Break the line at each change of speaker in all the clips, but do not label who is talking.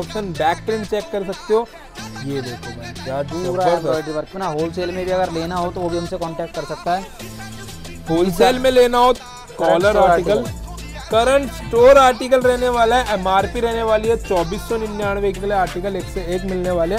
Option back print check कर सकते हो ये देखो भाई वर्क में ना होलसेल में भी अगर लेना हो तो वो भी हमसे कांटेक्ट कर सकता है होलसेल में लेना हो collar article current store article रहने वाला है एमआरपी रहने वाली है चौबीस सौ निन्यानवे के लिए आर्टिकल एक से एक मिलने वाले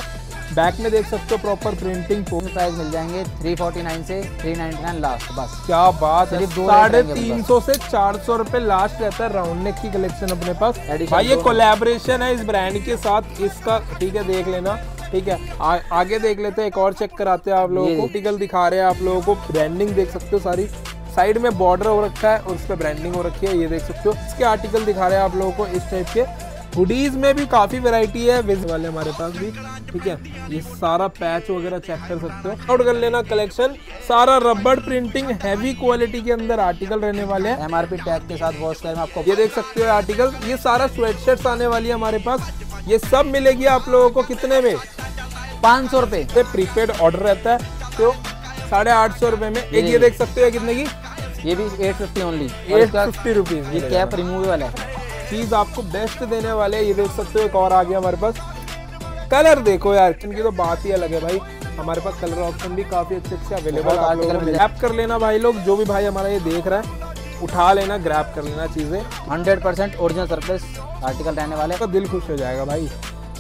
बैक में देख सकते हो प्रॉपर प्रिंटिंग प्राइस मिल जाएंगे 349 से 399 लास्ट बस क्या बात है साढ़े तीन सौ से चार सौ रूपए लास्ट रहता है राउंड नेक की कलेक्शन अपने पास भाई ये कोलेबोरेशन है इस ब्रांड के साथ इसका ठीक है देख लेना ठीक है आ, आगे देख लेते हैं एक और चेक कराते हैं आप लोगों को टिकल दिखा रहे हैं आप लोगों को ब्रांडिंग देख सकते हो सारी साइड में बॉर्डर हो रखा है और उस पर ब्रांडिंग हो रखी है ये देख सकते हो इसके आर्टिकल दिखा रहे हैं आप लोगों को इस टाइप के हुडीज में भी काफ़ी वैरायटी है विज वाले हमारे पास भी ठीक है ये सारा पैच वगैरह चेक कर सकते हो आउट कर लेना कलेक्शन सारा रबड़ प्रिंटिंग हैवी क्वालिटी के अंदर आर्टिकल रहने वाले हैं एमआरपी टैग के साथ बहुत टाइम आपको ये देख सकते हो आर्टिकल ये सारा स्वेट आने वाली है हमारे पास ये सब मिलेगी आप लोगों को कितने में पाँच सौ रुपये प्रीपेड ऑर्डर रहता है तो साढ़े आठ सौ रुपये में एक ये देख सकते हो कितने की ये भी eight fifty only eight fifty rupees ये कैप रिमूवेबल है चीज़ आपको बेस्ट देने वाले ये देख सकते हो एक और आ गया हमारे पास कलर देखो यार इनकी तो बात ही अलग है भाई हमारे पास कलर ऑप्शन भी काफ़ी अच्छे अच्छे अवेलेबल ग्रैप कर लेना भाई लोग जो भी भाई हमारा ये देख रहा है उठा लेना ग्रैप कर लेना चीज़ें hundred percent original surface article रहने वाले का दिल खुश हो जाएगा भाई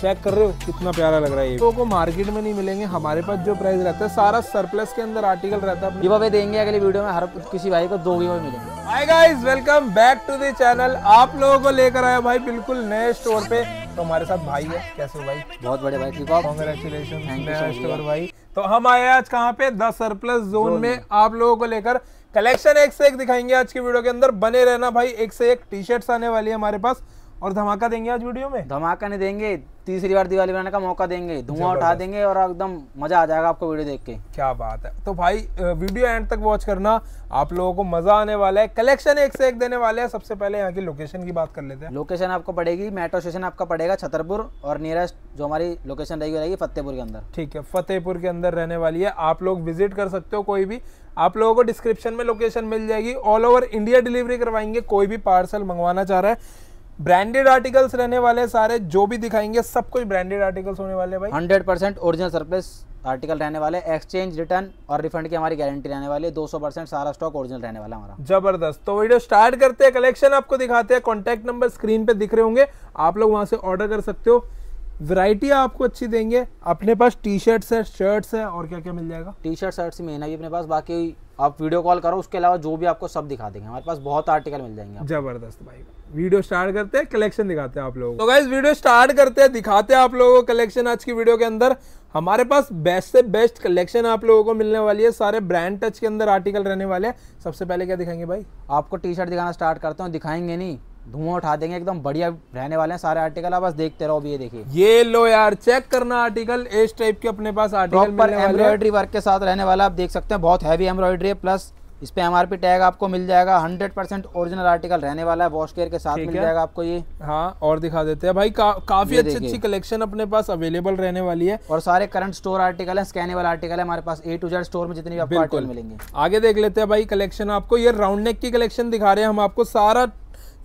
चेक कर रहे हो कितना प्यारा लग रहा है ये तो को मार्केट में नहीं मिलेंगे हमारे पास जो प्राइस रहता है सारा सरप्लस के अंदर आर्टिकल रहता है गिव देंगे अगली वीडियो में हर किसी भाई को दो गिव मिलेंगे hi guys welcome back to the channel आप लोगों को लेकर आया भाई बिल्कुल नए स्टोर पे तो हमारे साथ भाई है कैसे भाई बहुत बड़े भाई ठीक हो कॉन्ग्रेचुलेशन नया स्टोर भाई तो हम आए आज कहाँ पे द सरप्लस जोन में आप लोगों को लेकर कलेक्शन एक से एक दिखाएंगे आज की वीडियो के अंदर बने रहना भाई एक से एक टी शर्ट आने वाली है हमारे पास और धमाका देंगे आज वीडियो में धमाका नहीं देंगे तीसरी बार दिवाली बनाने का मौका देंगे धुआं उठा देंगे और एकदम मजा आ जाएगा आपको वीडियो देख के क्या बात है तो भाई वीडियो एंड तक वॉच करना आप लोगों को मजा आने वाला है कलेक्शन एक से एक देने वाले हैं सबसे पहले यहाँ की लोकेशन की बात कर लेते हैं लोकेशन आपको पड़ेगी मेट्रो स्टेशन आपका पड़ेगा छतरपुर और नियरेस्ट जो हमारी लोकेशन रहेगी रहेगी फतेहपुर के अंदर ठीक है फतेहपुर के अंदर रहने वाली है आप लोग विजिट कर सकते हो कोई भी आप लोगों को डिस्क्रिप्शन में लोकेशन मिल जाएगी ऑल ओवर इंडिया डिलीवरी करवाएंगे कोई भी पार्सल मंगवाना चाह रहा है ब्रांडेड आर्टिकल्स रहने वाले सारे जो भी दिखाएंगे सब कुछ ब्रांडेड आर्टिकल्स होने वाले भाई hundred percent original surplus article रहने वाले एक्सचेंज रिटर्न और रिफंड की हमारी गारंटी रहने वाली है दो सौ परसेंट सारा स्टॉक ओरिजिनल रहने वाला हमारा जबरदस्त तो वीडियो स्टार्ट करते हैं कलेक्शन आपको दिखाते हैं कॉन्टैक्ट नंबर स्क्रीन पे दिख रहे होंगे आप लोग वहां से ऑर्डर कर सकते हो वैरायटी आपको अच्छी देंगे अपने पास टी शर्ट्स है शर्ट्स है और क्या क्या मिल जाएगा टी शर्ट शर्ट्स मेन है अपने पास बाकी आप वीडियो कॉल करो उसके अलावा जो भी आपको सब दिखा देंगे हमारे पास बहुत आर्टिकल मिल जाएंगे जबरदस्त भाई वीडियो स्टार्ट करते हैं कलेक्शन दिखाते हैं आप लोगों को तो गाइज वीडियो स्टार्ट करते हैं दिखाते हैं आप लोगों को कलेक्शन आज की वीडियो के अंदर हमारे पास बेस्ट से बेस्ट कलेक्शन आप लोगों को मिलने वाली है सारे ब्रांड टच के अंदर आर्टिकल रहने वाले हैं सबसे पहले क्या दिखाएंगे भाई आपको टी शर्ट दिखाना स्टार्ट करते हैं दिखाएंगे नहीं धुआं उठा देंगे एकदम बढ़िया रहने वाले हैं सारे आर्टिकल आप बस देखते रहो ये देखिए ये लो यार चेक करना आर्टिकल इस टाइप के अपने पास आर्टिकल पर एम्ब्रॉयडरी वर्क के साथ रहने वाला आप देख सकते हैं बहुत हैवी एम्ब्रॉयडरी है प्लस इस पे एमआरपी टैग आपको मिल जाएगा 100 परसेंट ओरिजिनल आर्टिकल रहने वाला है वॉश केयर के साथ मिल जाएगा आपको ये हाँ और दिखा देते हैं भाई का, काफी अच्छी अच्छी कलेक्शन अपने पास अवेलेबल रहने वाली है और सारे करंट स्टोर आर्टिकल है स्कैनेबल आर्टिकल है हमारे पास ए टू जेड स्टोर में जितने भी आपको आर्टिकल मिलेंगे आगे देख लेते हैं भाई कलेक्शन आपको ये राउंड नेक की कलेक्शन दिखा रहे हैं हम आपको सारा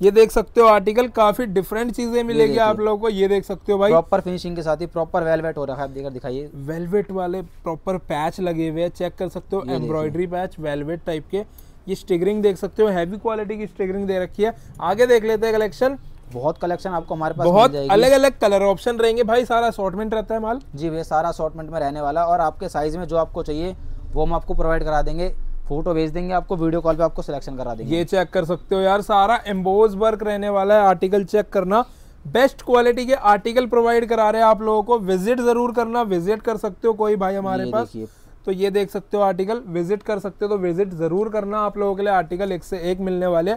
ये देख सकते हो आर्टिकल काफी डिफरेंट चीजें मिलेगी आप लोगों को ये देख सकते हो भाई प्रॉपर फिनिशिंग के साथ ही प्रॉपर वेलवेट हो रखा है दिखाइए वेलवेट वाले प्रॉपर पैच लगे हुए हैं चेक कर सकते हो एम्ब्रॉयडरी पैच वेलवेट टाइप के ये स्टिगरिंग देख सकते हो हैवी क्वालिटी की स्टिगरिंग दे रखी है आगे देख लेते हैं कलेक्शन बहुत कलेक्शन आपको हमारे पास बहुत अलग अलग कलर ऑप्शन रहेंगे भाई सारा असॉटमेंट रहता है माल जी भैया सारा असॉटमेंट में रहने वाला और आपके साइज में जो आपको चाहिए वो हम आपको प्रोवाइड करा देंगे फोटो भेज देंगे आपको वीडियो कॉल पे आपको सिलेक्शन करा देंगे ये चेक कर सकते हो यार सारा एम्बोज वर्क रहने वाला है आर्टिकल चेक करना बेस्ट क्वालिटी के आर्टिकल प्रोवाइड करा रहे हैं आप लोगों को विजिट जरूर करना विजिट कर सकते हो कोई भाई हमारे पास तो ये देख सकते हो आर्टिकल विजिट कर सकते हो तो विजिट जरूर करना आप लोगों के लिए आर्टिकल एक से एक मिलने वाले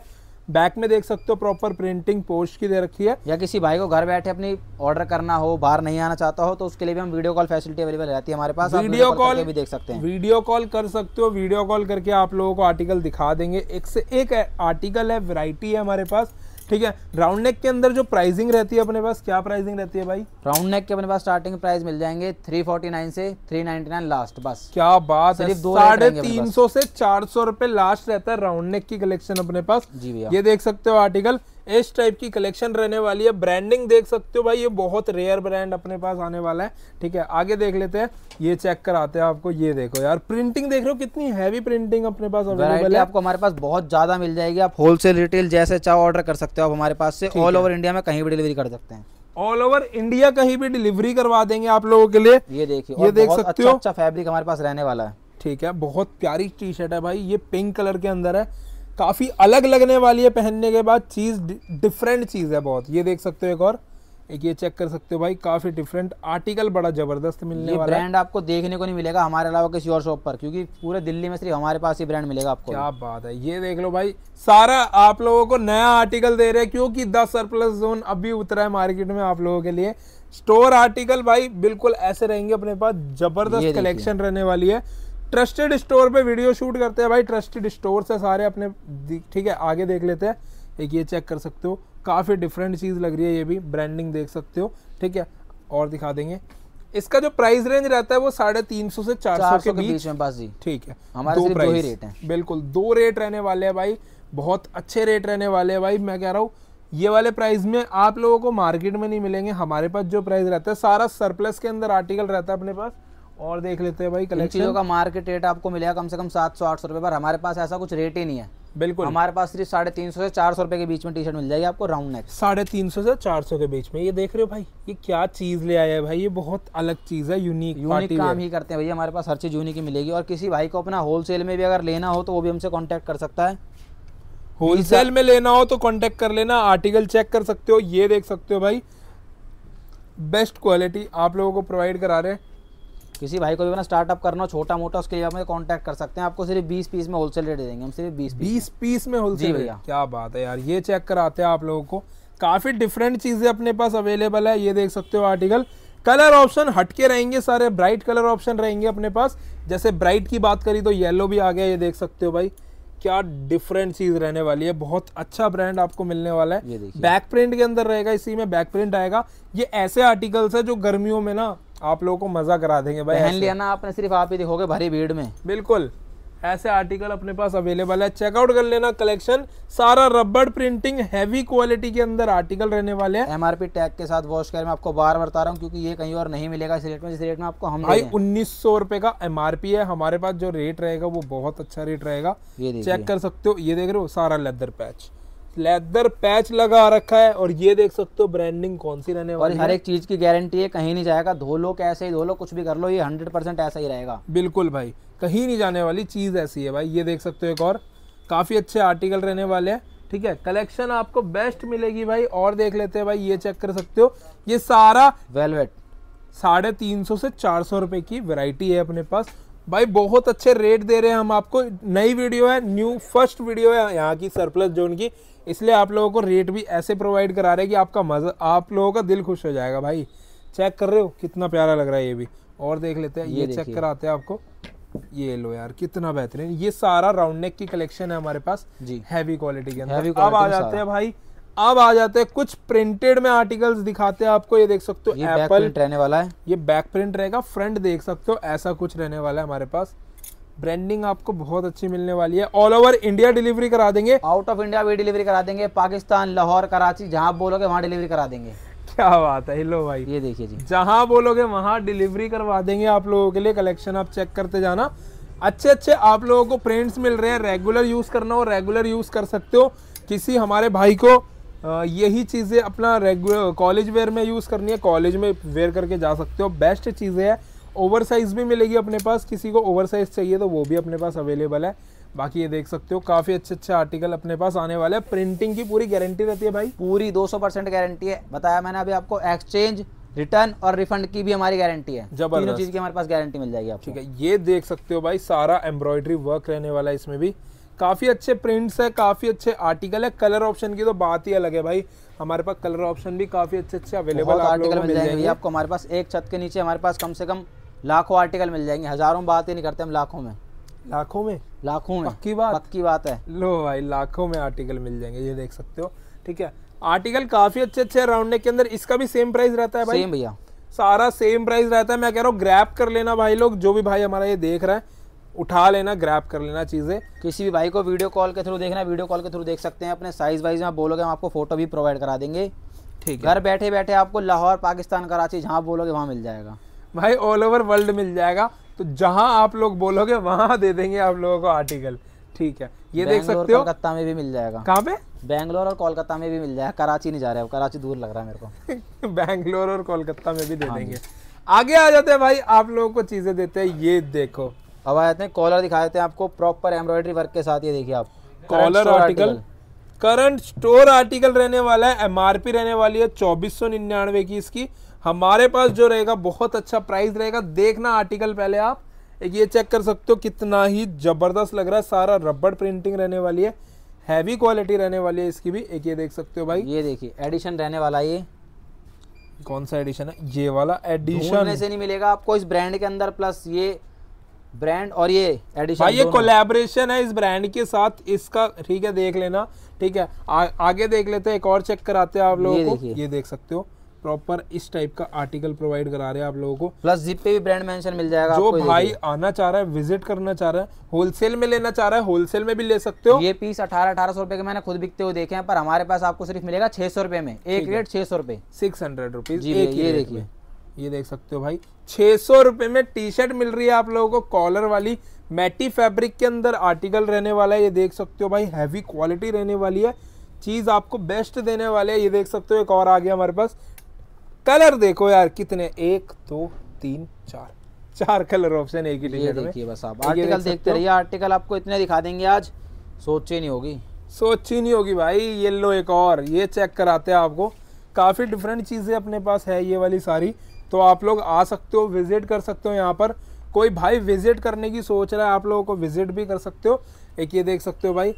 बैक में देख सकते हो प्रॉपर प्रिंटिंग पोस्ट की दे रखी है या किसी भाई को घर बैठे अपनी ऑर्डर करना हो बाहर नहीं आना चाहता हो तो उसके लिए भी हम वीडियो कॉल फैसिलिटी अवेलेबल रहती है हमारे पास वीडियो कॉल भी देख सकते हैं वीडियो कॉल कर सकते हो वीडियो कॉल करके आप लोगों को आर्टिकल दिखा देंगे एक से एक आर्टिकल है वेराइटी है हमारे पास ठीक है राउंड नेक के अंदर जो प्राइसिंग रहती है अपने पास क्या प्राइसिंग रहती है भाई राउंड नेक के अपने पास स्टार्टिंग प्राइस मिल जाएंगे 349 से 399 लास्ट बस क्या बात है साढ़े तीन सौ से चार सौ रुपए लास्ट रहता है राउंड नेक की कलेक्शन अपने पास जी भैया ये देख सकते हो आर्टिकल इस टाइप की कलेक्शन रहने वाली है ब्रांडिंग देख सकते हो भाई ये बहुत रेयर ब्रांड अपने पास आने वाला है ठीक है आगे देख लेते हैं ये चेक कराते हैं आपको ये देखो यार प्रिंटिंग देख रहे हो कितनी हैवी प्रिंटिंग अपने पास अवेलेबल है आपको हमारे पास बहुत ज़्यादा मिल जाएगी आप होलसेल रिटेल जैसे चाहो ऑर्डर कर सकते हो आप हमारे पास से ऑल ओवर इंडिया में कहीं भी डिलीवरी कर सकते हैं ऑल ओवर इंडिया कहीं भी डिलीवरी करवा देंगे आप लोगों के लिए ये देखिए ये देख सकते अच्छा हो अच्छा फैब्रिक हमारे पास रहने वाला है ठीक है बहुत प्यारी टी शर्ट है भाई ये पिंक कलर के अंदर है काफ़ी अलग लगने वाली है पहनने के बाद चीज़ डिफरेंट चीज़ है बहुत ये देख सकते हो एक और एक ये चेक कर सकते हो भाई काफ़ी डिफरेंट आर्टिकल बड़ा ज़बरदस्त मिलने ये वाला ब्रांड आपको देखने को नहीं मिलेगा हमारे अलावा किसी और शॉप पर क्योंकि पूरे दिल्ली में सिर्फ हमारे पास ही ब्रांड मिलेगा आपको क्या बात है ये देख लो भाई सारा आप लोगों को नया आर्टिकल दे रहे हैं क्योंकि द सरप्लस जोन अभी उतरा है मार्केट में आप लोगों के लिए स्टोर आर्टिकल भाई बिल्कुल ऐसे रहेंगे अपने पास जबरदस्त कलेक्शन रहने वाली है ट्रस्टेड स्टोर पे वीडियो शूट करते हैं भाई ट्रस्टेड स्टोर से सारे अपने ठीक है आगे देख लेते हैं एक ये चेक कर सकते हो काफ़ी डिफरेंट चीज़ लग रही है ये भी ब्रांडिंग देख सकते हो ठीक है और दिखा देंगे इसका जो प्राइस रेंज रहता है वो साढ़े तीन सौ से चार सौ के, बीच में बस जी ठीक है हमारे दो, दो ही रेट हैं बिल्कुल दो रेट रहने वाले हैं भाई बहुत अच्छे रेट रहने वाले हैं भाई मैं कह रहा हूँ ये वाले प्राइस में आप लोगों को मार्केट में नहीं मिलेंगे हमारे पास जो प्राइस रहता है सारा सरप्लस के अंदर आर्टिकल रहता है अपने पास और देख लेते हैं भाई कलेक्शन चीज़ों का मार्केट रेट आपको मिलेगा कम से कम सात सौ आठ सौ रुपए पर हमारे पास ऐसा कुछ रेट ही नहीं है बिल्कुल हमारे पास सिर्फ साढ़े तीन सौ से चार सौ रुपए के बीच में टी शर्ट मिल जाएगी आपको राउंड नेक साढ़े तीन सौ से चार सौ के बीच में ये देख रहे हो भाई ये क्या चीज़ ले आया है भाई ये बहुत अलग चीज़ है यूनिक यूनिक काम ही करते हैं भैया हमारे पास हर चीज़ यूनिक ही मिलेगी और किसी भाई को अपना होलसेल में भी अगर लेना हो तो वो भी हमसे कॉन्टेक्ट कर सकता है होलसेल में लेना हो तो कॉन्टेक्ट कर लेना आर्टिकल चेक कर सकते हो ये देख सकते हो भाई बेस्ट क्वालिटी आप लोगों को प्रोवाइड करा रहे हैं किसी भाई को भी ना स्टार्टअप करना छोटा मोटा उसके लिए आप कॉन्टैक्ट कर सकते हैं आपको सिर्फ बीस पीस में होलसेल रेट देंगे हम सिर्फ बीस बीस पीस में होलसेल भैया क्या बात है यार ये चेक कराते हैं आप लोगों को काफ़ी डिफरेंट चीज़ें अपने पास अवेलेबल है ये देख सकते हो आर्टिकल कलर ऑप्शन हटके रहेंगे सारे ब्राइट कलर ऑप्शन रहेंगे अपने पास जैसे ब्राइट की बात करी तो येलो भी आ गया ये देख सकते हो भाई क्या डिफरेंट चीज रहने वाली है बहुत अच्छा ब्रांड आपको मिलने वाला है बैक प्रिंट के अंदर रहेगा इसी में बैक प्रिंट आएगा ये ऐसे आर्टिकल्स है जो गर्मियों में ना आप लोगों को मजा करा देंगे भाई पहन लिया ना आपने सिर्फ आप ही देखोगे भरी भीड़ में बिल्कुल ऐसे आर्टिकल अपने पास अवेलेबल है चेकआउट कर लेना कलेक्शन सारा रबड़ प्रिंटिंग हैवी क्वालिटी के अंदर आर्टिकल रहने वाले हैं एमआरपी टैग के साथ वॉश कर मैं आपको बार बता रहा हूँ क्योंकि ये कहीं और नहीं मिलेगा इस रेट में इस रेट में आपको हम भाई उन्नीस सौ रुपए का एमआरपी है हमारे पास जो रेट रहेगा वो बहुत अच्छा रेट रहेगा चेक कर सकते हो ये देख रहे हो सारा लेदर पैच लेदर पैच लगा रखा है और ये देख सकते हो ब्रांडिंग कौन सी रहने वाली है हर एक चीज की गारंटी है कहीं नहीं जाएगा धो लो कैसे ही धो लो कुछ भी कर लो ये हंड्रेड परसेंट ऐसा ही रहेगा बिल्कुल भाई कहीं नहीं जाने वाली चीज ऐसी है भाई ये देख सकते हो एक और काफी अच्छे आर्टिकल रहने वाले हैं ठीक है कलेक्शन आपको बेस्ट मिलेगी भाई और देख लेते हैं भाई ये चेक कर सकते हो ये सारा वेलवेट साढ़े तीन सौ से चार सौ रुपए की वैरायटी है अपने पास भाई बहुत अच्छे रेट दे रहे हैं हम आपको नई वीडियो है न्यू फर्स्ट वीडियो है यहाँ की सरप्लस जोन की इसलिए आप लोगों को रेट भी ऐसे प्रोवाइड करा रहे हैं कि आपका मज़ा आप लोगों का दिल खुश हो जाएगा भाई चेक कर रहे हो कितना प्यारा लग रहा है ये भी और देख लेते हैं ये, ये चेक कराते हैं आपको ये लो यार कितना बेहतरीन ये सारा राउंड नेक की कलेक्शन है हमारे पास जी हैवी क्वालिटी के अंदर अब आ जाते हैं भाई अब आ जाते हैं कुछ प्रिंटेड में आर्टिकल्स दिखाते हैं आपको ये देख सकते हो एप्पल रहने वाला है ये बैक प्रिंट रहेगा फ्रंट देख सकते हो ऐसा कुछ रहने वाला है हमारे पास ब्रांडिंग आपको बहुत अच्छी मिलने वाली है ऑल ओवर इंडिया डिलीवरी करा देंगे आउट ऑफ इंडिया भी डिलीवरी करा देंगे पाकिस्तान लाहौर कराची जहाँ बोलोगे वहाँ डिलीवरी करा देंगे क्या बात है हेलो भाई ये देखिए जी जहाँ बोलोगे वहाँ डिलीवरी करवा देंगे आप लोगों के लिए कलेक्शन आप चेक करते जाना अच्छे अच्छे आप लोगों को प्रिंट्स मिल रहे हैं रेगुलर यूज़ करना हो रेगुलर यूज़ कर सकते हो किसी हमारे भाई को यही चीज़ें अपना रेगुलर कॉलेज वेयर में यूज़ करनी है कॉलेज में वेयर करके जा सकते हो बेस्ट चीज़ें हैं ओवर साइज़ भी मिलेगी अपने पास किसी को ओवर साइज़ चाहिए तो वो भी अपने पास अवेलेबल है बाकी ये देख सकते हो काफ़ी अच्छे अच्छे आर्टिकल अपने पास आने वाले हैं प्रिंटिंग की पूरी गारंटी रहती है भाई पूरी 200 परसेंट गारंटी है बताया मैंने अभी आपको एक्सचेंज रिटर्न और रिफंड की भी हमारी गारंटी है जब चीज़ की हमारे पास गारंटी मिल जाएगी आप ठीक है ये देख सकते हो भाई सारा एम्ब्रॉयडरी वर्क रहने वाला है इसमें भी काफ़ी अच्छे प्रिंट्स है काफ़ी अच्छे आर्टिकल है कलर ऑप्शन की तो बात ही अलग है भाई हमारे पास कलर ऑप्शन भी काफ़ी अच्छे अच्छे अवेलेबल आर्टिकल मिल जाएंगे आपको हमारे पास एक छत के नीचे हमारे पास कम से कम लाखों आर्टिकल मिल जाएंगे हज़ारों बात ही नहीं करते हम लाखों में लाखों में लाखों में पक्की बात पक्की बात है लो भाई लाखों में आर्टिकल मिल जाएंगे ये देख सकते हो ठीक है आर्टिकल काफ़ी अच्छे अच्छे राउंड के अंदर इसका भी सेम प्राइस रहता है भाई सेम भैया सारा सेम प्राइस रहता है मैं कह रहा हूँ ग्रैप कर लेना भाई लोग जो भी भाई हमारा ये देख रहा है उठा लेना ग्रैप कर लेना चीज़ें किसी भी भाई को वीडियो कॉल के थ्रू देखना वीडियो कॉल के थ्रू देख सकते हैं अपने साइज़ वाइज में आप बोलोगे हम आपको फ़ोटो भी प्रोवाइड करा देंगे ठीक है घर बैठे बैठे आपको लाहौर पाकिस्तान कराची जहाँ बोलोगे वहाँ मिल जाएगा भाई ऑल ओवर वर्ल्ड मिल जाएगा तो जहाँ आप लोग बोलोगे वहाँ दे देंगे आप लोगों को आर्टिकल ठीक है ये देख सकते हो कोलकाता में भी मिल जाएगा कहाँ पे बैंगलोर और कोलकाता में भी मिल जाएगा कराची नहीं जा रहे हो कराची दूर लग रहा है मेरे को बैंगलोर और कोलकाता में भी दे हाँ देंगे आगे आ जाते हैं भाई आप लोगों को चीज़ें देते हैं ये देखो अब आ जाते हैं कॉलर दिखाते हैं आपको प्रॉपर एम्ब्रॉयडरी वर्क के साथ ये देखिए आप collar article current store article रहने वाला है एमआरपी रहने वाली है चौबीस सौ निन्यानवे की इसकी हमारे पास जो रहेगा बहुत अच्छा प्राइस रहेगा देखना आर्टिकल पहले आप एक ये चेक कर सकते हो कितना ही ज़बरदस्त लग रहा है सारा रबड़ प्रिंटिंग रहने वाली है हैवी क्वालिटी रहने वाली है इसकी भी एक ये देख सकते हो भाई ये देखिए एडिशन रहने वाला ये कौन सा एडिशन है ये वाला एडिशन से नहीं मिलेगा आपको इस ब्रांड के अंदर प्लस ये ब्रांड और ये एडिशन भाई ये कोलैबोरेशन है इस ब्रांड के साथ इसका ठीक है देख लेना ठीक है आ, आगे देख लेते हैं एक और चेक कराते हैं आप लोगों को ये देख सकते हो प्रॉपर इस टाइप का आर्टिकल प्रोवाइड करा रहे हैं आप लोगों को प्लस जिप पे भी ब्रांड मेंशन मिल जाएगा जो आपको भाई आना चाह रहा है विजिट करना चाह रहा है होलसेल में लेना चाह रहा है होलसेल में भी ले सकते हो ये पीस अठारह अठारह सौ रुपए के मैंने खुद बिकते हुए देखे हैं पर हमारे पास आपको सिर्फ मिलेगा छह सौ रुपए में एक रेट छह सौ रुपए सिक्स हंड्रेड रुपीज ये देखिए ये देख सकते हो भाई छः सौ में टी शर्ट मिल रही है आप लोगों को कॉलर वाली मैटी फैब्रिक के अंदर आर्टिकल रहने वाला है ये देख सकते हो भाई हैवी क्वालिटी रहने वाली है चीज़ आपको बेस्ट देने वाले है ये देख सकते हो एक और आ गया हमारे पास कलर देखो यार कितने एक दो तीन चार चार कलर ऑप्शन एक ही टी शर्ट बस आप आर्टिकल देखते रहिए आर्टिकल आपको इतने दिखा देंगे आज सोची नहीं होगी सोची नहीं होगी भाई ये लो एक और ये चेक कराते हैं आपको काफ़ी डिफरेंट चीज़ें अपने पास है ये वाली सारी तो आप लोग आ सकते हो विज़िट कर सकते हो यहाँ पर कोई भाई विज़िट करने की सोच रहा है आप लोगों को विज़िट भी कर सकते हो एक ये देख सकते हो भाई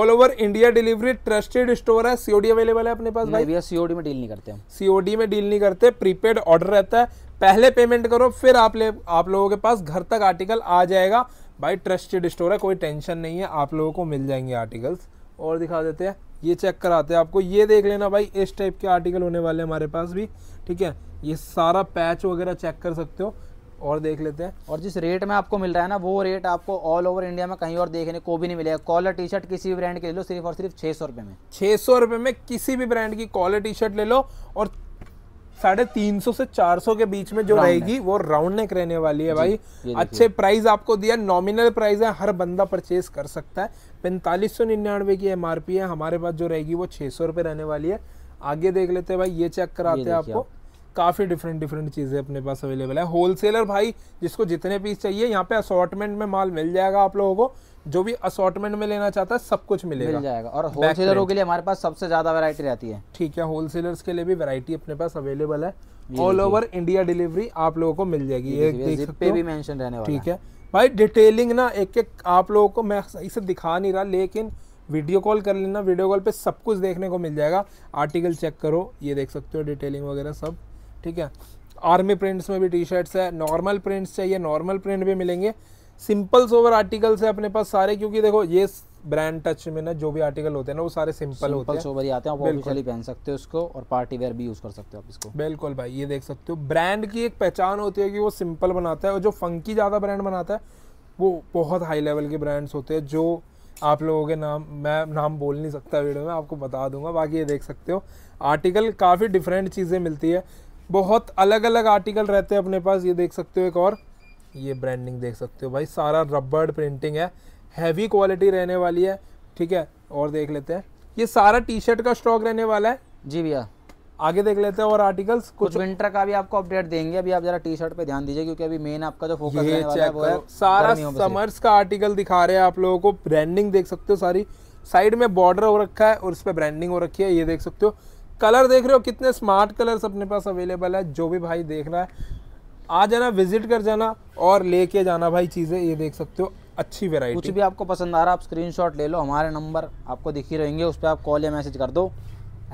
all over India delivery trusted store है सीओडी अवेलेबल है अपने पास भाई भैया सीओडी में डील नहीं करते हम सीओडी में डील नहीं करते प्रीपेड ऑर्डर रहता है पहले पेमेंट करो फिर आप ले आप लोगों के पास घर तक आर्टिकल आ जाएगा भाई ट्रस्टेड स्टोर है कोई टेंशन नहीं है आप लोगों को मिल जाएंगे आर्टिकल्स और दिखा देते हैं ये चेक कराते हैं आपको ये देख लेना भाई इस टाइप के आर्टिकल होने वाले हमारे पास भी ठीक है ये सारा पैच वगैरह चेक कर सकते हो और देख लेते हैं और जिस रेट में आपको मिल रहा है ना वो रेट आपको ऑल ओवर इंडिया में कहीं और देखने को भी नहीं मिलेगा कॉलर टी शर्ट किसी भी ब्रांड के ले लो सिर्फ और सिर्फ छः सौ रुपये में छः सौ रुपये में किसी भी ब्रांड की कॉलर टी शर्ट ले लो और साढ़े तीन सौ से चार सौ के बीच में जो रहेगी वो राउंड नेक रहने वाली है भाई अच्छे प्राइस आपको दिया नॉमिनल प्राइस है हर बंदा परचेज कर सकता है पैंतालीस सौ निन्यानवे की एम है हमारे पास जो रहेगी वो छे सौ रुपये रहने वाली है आगे देख लेते हैं भाई ये चेक कराते हैं आपको काफ़ी डिफरेंट डिफरेंट चीज़ें अपने पास अवेलेबल है होलसेलर भाई जिसको जितने पीस चाहिए यहाँ पे असॉटमेंट में माल मिल जाएगा आप लोगों को जो भी असॉर्टमेंट में लेना चाहता है सब कुछ मिलेगा मिल जाएगा और होलसेलरों के लिए हमारे पास सबसे ज्यादा वैरायटी रहती है ठीक है होलसेलर्स के लिए भी वैरायटी अपने पास अवेलेबल है ऑल ओवर इंडिया डिलीवरी आप लोगों को मिल जाएगी ये पे भी मेंशन रहने वाला ठीक है भाई डिटेलिंग ना एक एक आप लोगों को मैं सही से दिखा नहीं रहा लेकिन वीडियो कॉल कर लेना वीडियो कॉल पे सब कुछ देखने को मिल जाएगा आर्टिकल चेक करो ये देख सकते हो डिटेलिंग वगैरह सब ठीक है आर्मी प्रिंट्स में भी टी शर्ट्स है नॉर्मल प्रिंट्स चाहिए नॉर्मल प्रिंट भी मिलेंगे सिंपल सोवर आर्टिकल्स से अपने पास सारे क्योंकि देखो ये ब्रांड टच में ना जो भी आर्टिकल होते हैं ना वो सारे सिंपल, होते हैं सोवर ही आते हैं आप ऑफिशियली पहन सकते हो उसको और पार्टी वेयर भी यूज कर सकते हो आप इसको बिल्कुल भाई ये देख सकते हो ब्रांड की एक पहचान होती है कि वो सिंपल बनाता है और जो फंकी ज़्यादा ब्रांड बनाता है वो बहुत हाई लेवल के ब्रांड्स होते हैं जो आप लोगों के नाम मैं नाम बोल नहीं सकता वीडियो में आपको बता दूंगा बाकी ये देख सकते हो आर्टिकल काफ़ी डिफरेंट चीज़ें मिलती है बहुत अलग अलग आर्टिकल रहते हैं अपने पास ये देख सकते हो एक और ये ब्रांडिंग देख सकते हो भाई सारा रबड़ प्रिंटिंग है हैवी क्वालिटी रहने वाली है ठीक है और देख लेते हैं ये सारा टी शर्ट का स्टॉक रहने वाला है जी भैया आगे देख लेते हैं और आर्टिकल्स कुछ, कुछ विंटर का भी आपको अपडेट देंगे अभी आप जरा टी शर्ट पे ध्यान दीजिए क्योंकि अभी मेन आपका जो फोकस रहने वाला है वो है सारा समर्स का आर्टिकल दिखा रहे हैं आप लोगों को ब्रांडिंग देख सकते हो सारी साइड में बॉर्डर हो रखा है और उस पर ब्रांडिंग हो रखी है ये देख सकते हो कलर देख रहे हो कितने स्मार्ट कलर्स अपने पास अवेलेबल है जो भी भाई देख रहा है आ जाना विजिट कर जाना और लेके जाना भाई चीज़ें ये देख सकते हो अच्छी वेराइटी कुछ भी आपको पसंद आ रहा है आप स्क्रीनशॉट ले लो हमारे नंबर आपको दिखी रहेंगे उस पर आप कॉल या मैसेज कर दो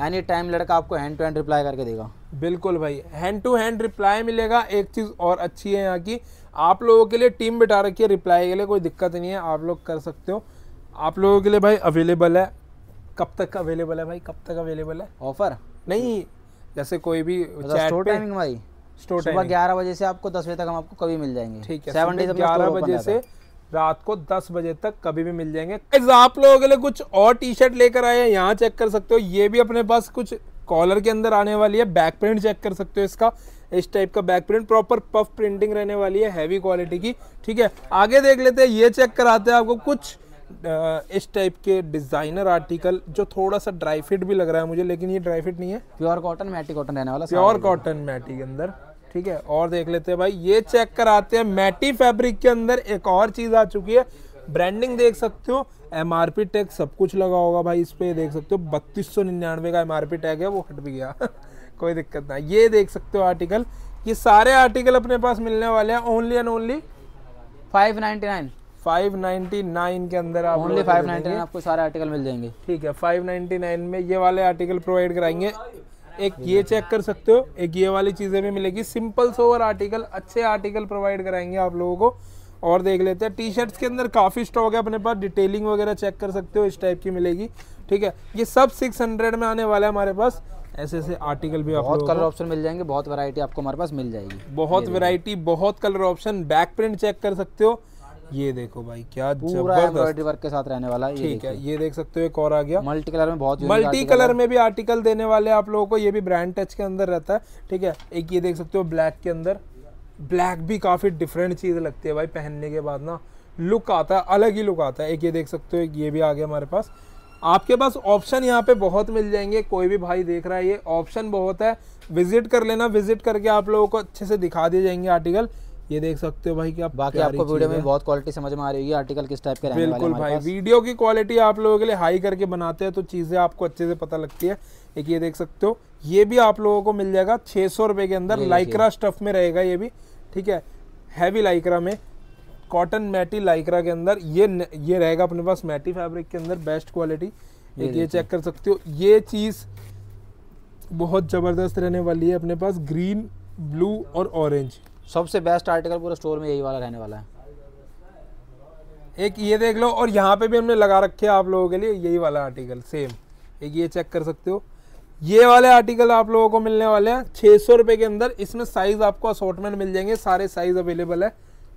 एनी टाइम लड़का आपको हैंड टू हैंड रिप्लाई करके देगा बिल्कुल भाई हैंड टू हैंड रिप्लाई मिलेगा एक चीज़ और अच्छी है यहाँ की आप लोगों के लिए टीम बिठा रखी है रिप्लाई के लिए कोई दिक्कत नहीं है आप लोग कर सकते हो आप लोगों के लिए भाई अवेलेबल है कब तक अवेलेबल है भाई कब तक अवेलेबल है ऑफर नहीं जैसे कोई भी टाइमिंग भाई स्टोर सुबह ग्यारह बजे से आपको दस बजे तक हम आपको कभी मिल जाएंगे ठीक है सेवन डेज ग्यारह बजे से रात को दस बजे तक कभी भी मिल जाएंगे आप लोगों के लिए कुछ और टी शर्ट लेकर आए हैं यहाँ चेक कर सकते हो ये भी अपने पास कुछ कॉलर के अंदर आने वाली है बैक प्रिंट चेक कर सकते हो इसका इस टाइप का back print proper puff printing रहने वाली है हैवी क्वालिटी की ठीक है आगे देख लेते हैं ये चेक कराते हैं आपको कुछ इस टाइप के डिजाइनर आर्टिकल जो थोड़ा सा ड्राई फिट भी लग रहा है मुझे लेकिन ये ड्राई फिट नहीं है प्योर कॉटन मैटी कॉटन रहने वाला प्योर कॉटन मैटी के अंदर ठीक है और देख लेते हैं भाई ये चेक कराते हैं मैटी फैब्रिक के अंदर एक और चीज़ आ चुकी है ब्रांडिंग देख सकते हो एम आर पी टैग सब कुछ लगा होगा भाई इस पे देख सकते हो बत्तीस सौ निन्यानवे का एम आर पी टैग है वो हट भी गया कोई दिक्कत ना ये देख सकते हो आर्टिकल ये सारे आर्टिकल अपने पास मिलने वाले हैं only and only five ninety nine five ninety nine के अंदर आप ओनली फाइव नाइनटी नाइन आपको सारे आर्टिकल मिल जाएंगे ठीक है फाइव नाइनटी नाइन में ये वाले आर्टिकल प्रोवाइड कराएंगे एक ये चेक कर सकते हो एक ये वाली चीज़ें भी मिलेगी सिंपल सोवर आर्टिकल अच्छे आर्टिकल प्रोवाइड कराएंगे आप लोगों को और देख लेते हैं टी शर्ट्स के अंदर काफ़ी स्टॉक है अपने पास डिटेलिंग वगैरह चेक कर सकते हो इस टाइप की मिलेगी ठीक है ये सब 600 में आने वाला है हमारे पास ऐसे ऐसे आर्टिकल भी बहुत कलर ऑप्शन मिल जाएंगे बहुत वैरायटी आपको हमारे पास मिल जाएगी बहुत वैरायटी बहुत colour option back print check कर सकते हो ये देखो भाई क्या जबरदस्त वर्क के साथ रहने वाला है ठीक है ये देख सकते हो एक और आ गया मल्टी कलर में बहुत मल्टी कलर में भी आर्टिकल देने वाले आप लोगों को ये भी ब्रांड टच के अंदर रहता है ठीक है एक ये देख सकते हो ब्लैक के अंदर ब्लैक भी काफ़ी डिफरेंट चीज़ लगती है भाई पहनने के बाद ना लुक आता है अलग ही लुक आता है एक ये देख सकते हो ये भी आ गया हमारे पास आपके पास ऑप्शन यहाँ पे बहुत मिल जाएंगे कोई भी भाई देख रहा है ये ऑप्शन बहुत है विजिट कर लेना विजिट करके आप लोगों को अच्छे से दिखा दिए जाएंगे आर्टिकल ये देख सकते हो भाई कि आप बाकी आपको वीडियो में बहुत क्वालिटी समझ में आ रही होगी आर्टिकल किस टाइप के बिल्कुल भाई वीडियो की क्वालिटी आप लोगों के लिए हाई करके बनाते हैं तो चीज़ें आपको अच्छे से पता लगती है एक ये देख सकते हो ये भी आप लोगों को मिल जाएगा छः सौ के अंदर लाइक्रा स्टफ में रहेगा ये भी ठीक है हैवी लाइक्रा में कॉटन मैटी लाइक्रा के अंदर ये ये रहेगा अपने पास मैटी फैब्रिक के अंदर बेस्ट क्वालिटी एक ये चेक कर सकते हो ये चीज़ बहुत ज़बरदस्त रहने वाली है अपने पास ग्रीन ब्लू और ऑरेंज सबसे बेस्ट आर्टिकल पूरे स्टोर में यही वाला रहने वाला है एक ये देख लो और यहाँ पे भी हमने लगा रखे हैं आप लोगों के लिए यही वाला आर्टिकल सेम एक ये चेक कर सकते हो ये वाले आर्टिकल आप लोगों को मिलने वाले हैं छः सौ रुपये के अंदर इसमें साइज़ आपको असॉटमेंट मिल जाएंगे सारे साइज़ अवेलेबल है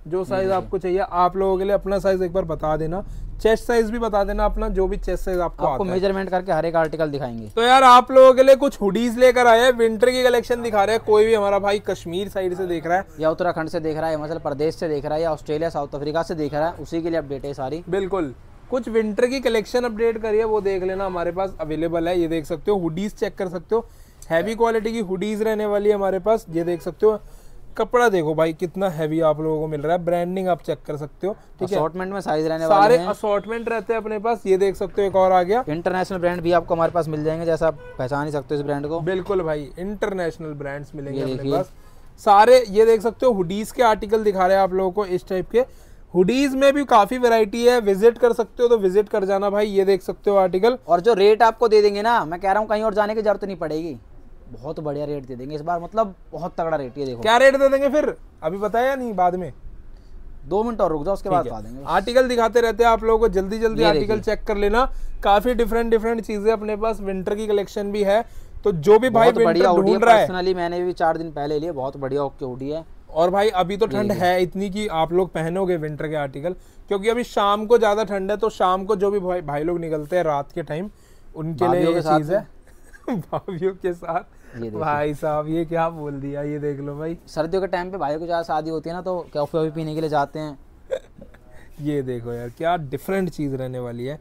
जो साइज़ हम्म। आपको चाहिए आप लोगों के लिए अपना साइज़ एक बार बता देना चेस्ट साइज भी बता देना अपना जो भी चेस्ट साइज आपको आपको मेजरमेंट करके हर एक आर्टिकल दिखाएंगे तो यार आप लोगों के लिए कुछ हुडीज लेकर आए हैं विंटर की कलेक्शन दिखा रहे हैं कोई भी हमारा भाई कश्मीर साइड से देख रहा है या उत्तराखंड से देख रहा है हिमाचल प्रदेश से देख रहा है या ऑस्ट्रेलिया साउथ अफ्रीका से देख रहा है उसी के लिए अपडेट है सारी बिल्कुल कुछ विंटर की कलेक्शन अपडेट करिए वो देख लेना हमारे पास अवेलेबल है ये देख सकते हो हुडीज चेक कर सकते हो हैवी क्वालिटी की हुडीज रहने वाली है हमारे पास ये देख सकते हो कपड़ा देखो भाई कितना हैवी आप लोगों को मिल रहा है ब्रांडिंग आप चेक कर सकते हो ठीक है में साइज रहने सारे असॉर्टमेंट रहते हैं अपने पास ये देख सकते हो एक और आ गया इंटरनेशनल ब्रांड भी आपको हमारे पास मिल जाएंगे जैसा आप पहचान ही सकते हो इस ब्रांड को बिल्कुल भाई इंटरनेशनल ब्रांड्स मिलेंगे अपने पास सारे ये देख सकते हो हुडीज के आर्टिकल दिखा रहे हैं आप लोगों को इस टाइप के हुडीज में भी काफी वैरायटी है विजिट कर सकते हो तो विजिट कर जाना भाई ये देख सकते हो आर्टिकल और जो रेट आपको दे देंगे ना मैं कह रहा हूँ कहीं और जाने की जरूरत नहीं पड़ेगी बहुत बढ़िया रेट दे देंगे इस बार मतलब बहुत तगड़ा रेट ये देखो क्या रेट दे देंगे फिर अभी बताया नहीं बाद में दो मिनट और रुक जाओ उसके बाद बता देंगे आर्टिकल दिखाते रहते हैं आप लोगों को जल्दी जल्दी आर्टिकल चेक कर लेना काफी डिफरेंट डिफरेंट चीजें अपने पास विंटर की कलेक्शन भी है तो जो भी भाई बढ़िया ढूंढ रहा है पर्सनली मैंने भी चार दिन पहले लिए बहुत बढ़िया ओके हुडी है और भाई अभी तो ठंड है इतनी कि आप लोग पहनोगे विंटर के आर्टिकल क्योंकि अभी शाम को ज्यादा ठंड है तो शाम को जो भी भाई, भाई लोग निकलते हैं रात के टाइम उनके लिए ये चीज है भाभियों के साथ ये भाई साहब ये क्या बोल दिया ये देख लो भाई सर्दियों के टाइम पे भाई को ज़्यादा शादी होती है ना तो कॉफ़ी वॉफी पीने के लिए जाते हैं ये देखो यार क्या डिफरेंट चीज़ रहने वाली है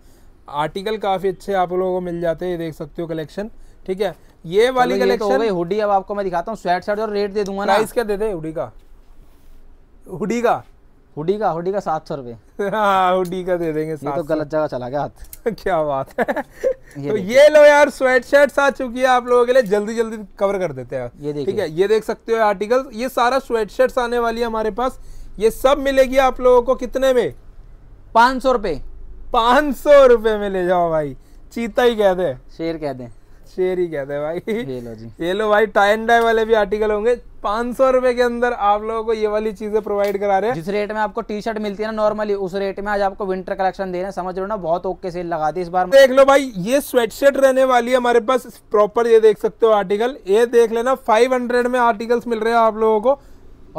आर्टिकल काफ़ी अच्छे आप लोगों को मिल जाते हैं ये देख सकते हो कलेक्शन ठीक है ये वाली कलेक्शन तो हुडी अब आपको मैं दिखाता हूँ स्वेट शर्ट और रेट दे दूंगा ना इसका दे दे हुडी का हुडी का हुडी का हुडी का सात सौ रुपए हाँ हुडी का दे देंगे ये तो गलत जगह चला गया हाथ क्या बात है ये तो ये लो यार स्वेट शर्ट आ चुकी है आप लोगों के लिए जल्दी जल्दी कवर कर देते हैं ये ठीक है ये देख सकते हो आर्टिकल ये सारा स्वेट शर्ट आने वाली है हमारे पास ये सब मिलेगी आप लोगों को कितने में पांच सौ रुपए पांच सौ रुपए में ले जाओ भाई चीता ही कह दे शेर कह दे शेयर ही कहते हैं भाई ये लो जी ये लो भाई टाई एंड डाई वाले भी आर्टिकल होंगे पांच सौ रुपए के अंदर आप लोगों को ये वाली चीजें प्रोवाइड करा रहे हैं जिस रेट में आपको टी शर्ट मिलती है ना नॉर्मली उस रेट में आज आपको विंटर कलेक्शन दे रहे हैं समझ लो ना बहुत ओके सेल लगा दी इस बार देख लो भाई ये स्वेट शर्ट रहने वाली है हमारे पास प्रॉपर ये देख सकते हो आर्टिकल ये देख लेना फाइव हंड्रेड में आर्टिकल्स मिल रहे हैं आप लोगों को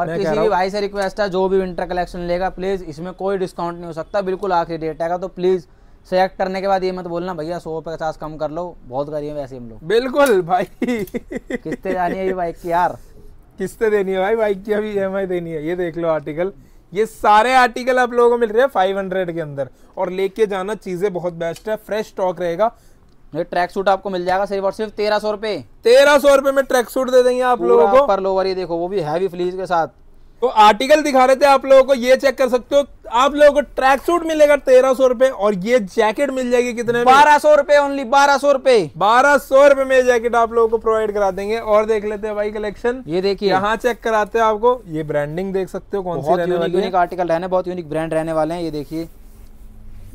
और किसी भी भाई से रिक्वेस्ट है जो भी विंटर कलेक्शन लेगा प्लीज इसमें कोई डिस्काउंट नहीं हो सकता बिल्कुल आखिरी डेट आएगा तो प्लीज़ सेलेक्ट करने के बाद ये मत बोलना भैया सौ रुपये पचास कम कर लो बहुत गरीब वैसे हम लोग बिल्कुल भाई किस्ते जानी है बाइक की यार किस्ते देनी है भाई बाइक की अभी ई देनी है ये देख लो आर्टिकल ये सारे आर्टिकल आप लोगों को मिल रहे हैं फाइव हंड्रेड के अंदर और लेके जाना चीज़ें बहुत बेस्ट है फ्रेश स्टॉक रहेगा ये ट्रैक सूट आपको मिल जाएगा सिर्फ और सिर्फ तेरह सौ रुपए तेरह सौ रुपए में ट्रैक सूट दे देंगे आप लोगों को पर लोवर ये देखो वो भी हैवी फ्लीज के साथ तो आर्टिकल दिखा रहे थे आप लोगों को ये चेक कर सकते हो आप लोगों को ट्रैक सूट मिलेगा तेरह सौ रुपए और ये जैकेट मिल जाएगी कितने बारह सौ रुपए ओनली बारह सौ रुपए बारह सौ रुपए में जैकेट आप लोगों को प्रोवाइड करा देंगे और देख लेते हैं भाई कलेक्शन ये देखिए यहाँ चेक कराते हैं आपको ये ब्रांडिंग देख सकते हो कौन सी आर्टिकल रहने बहुत यूनिक ब्रांड रहने वाले हैं ये देखिए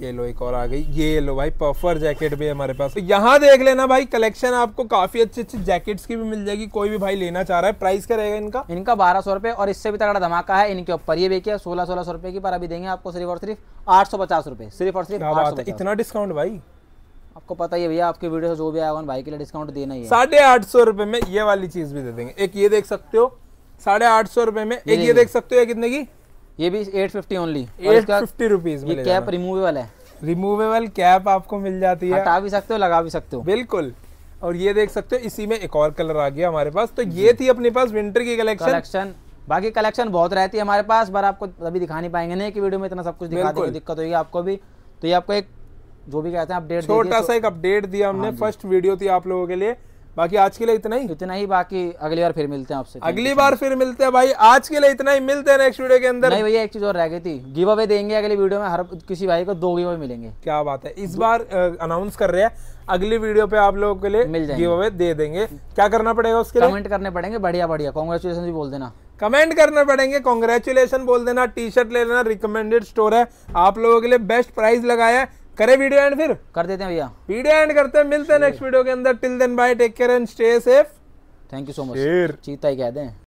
ये लो एक और आ गई ये लो भाई पफर जैकेट भी हमारे पास तो यहाँ देख लेना भाई कलेक्शन आपको काफी अच्छी अच्छी जैकेट्स की भी मिल जाएगी कोई भी भाई लेना चाह रहा है प्राइस क्या रहेगा इनका इनका बारह सौ रुपए और इससे भी तगड़ा धमाका है इनके ऊपर ये देखिए सोलह सोलह सौ रुपए की पर अभी देंगे आपको सिर्फ और सिर्फ आठ सौ पचास रुपए सिर्फ और सिर्फ इतना डिस्काउंट भाई आपको पता ही भैया आपके वीडियो से जो भी आया भाई के लिए डिस्काउंट देना ही है साढ़े आठ सौ रुपए में ये वाली चीज भी दे देंगे एक ये देख सकते हो साढ़े आठ सौ रुपए में एक ये देख सकते हो कितने की ये भी eight fifty only eight fifty rupees ये कैप रिमूवेबल है रिमूवेबल कैप आपको मिल जाती है हटा भी सकते हो लगा भी सकते हो बिल्कुल और ये देख सकते हो इसी में एक और कलर आ गया हमारे पास तो ये थी अपने पास विंटर की कलेक्शन कलेक्शन बाकी कलेक्शन बहुत रहती है हमारे पास बार आपको अभी दिखा नहीं पाएंगे नहीं कि वीडियो में इतना सब कुछ दिखा देंगे दिक्कत होगी आपको भी तो ये आपको एक जो भी कहते हैं अपडेट छोटा तो सा एक अपडेट दिया हमने फर्स्ट हाँ वीडियो थी आप लोगों के लिए बाकी आज के लिए इतना ही इतना ही बाकी अगली बार फिर मिलते हैं आपसे अगली बार फिर मिलते हैं भाई आज के लिए इतना ही मिलते हैं नेक्स्ट वीडियो के अंदर नहीं भैया एक चीज और रह गई थी गिव अवे देंगे अगली वीडियो में हर किसी भाई को दो गिव अवे मिलेंगे क्या बात है इस बार अनाउंस कर रहे हैं अगली वीडियो पे आप लोगों के लिए मिल गिव अवे दे देंगे क्या करना पड़ेगा उसके लिए कमेंट करने पड़ेंगे बढ़िया बढ़िया कॉन्ग्रेचुलेशन भी बोल देना कमेंट करने पड़ेंगे कॉन्ग्रेचुलेशन बोल देना टी शर्ट ले लेना रिकमेंडेड स्टोर है आप लोगों के लिए बेस्ट प्राइस लगाया है करे वीडियो एंड फिर कर देते हैं भैया वीडियो एंड करते हैं मिलते हैं नेक्स्ट वीडियो के अंदर till then bye take care and stay safe thank you so much चीता ही कह दें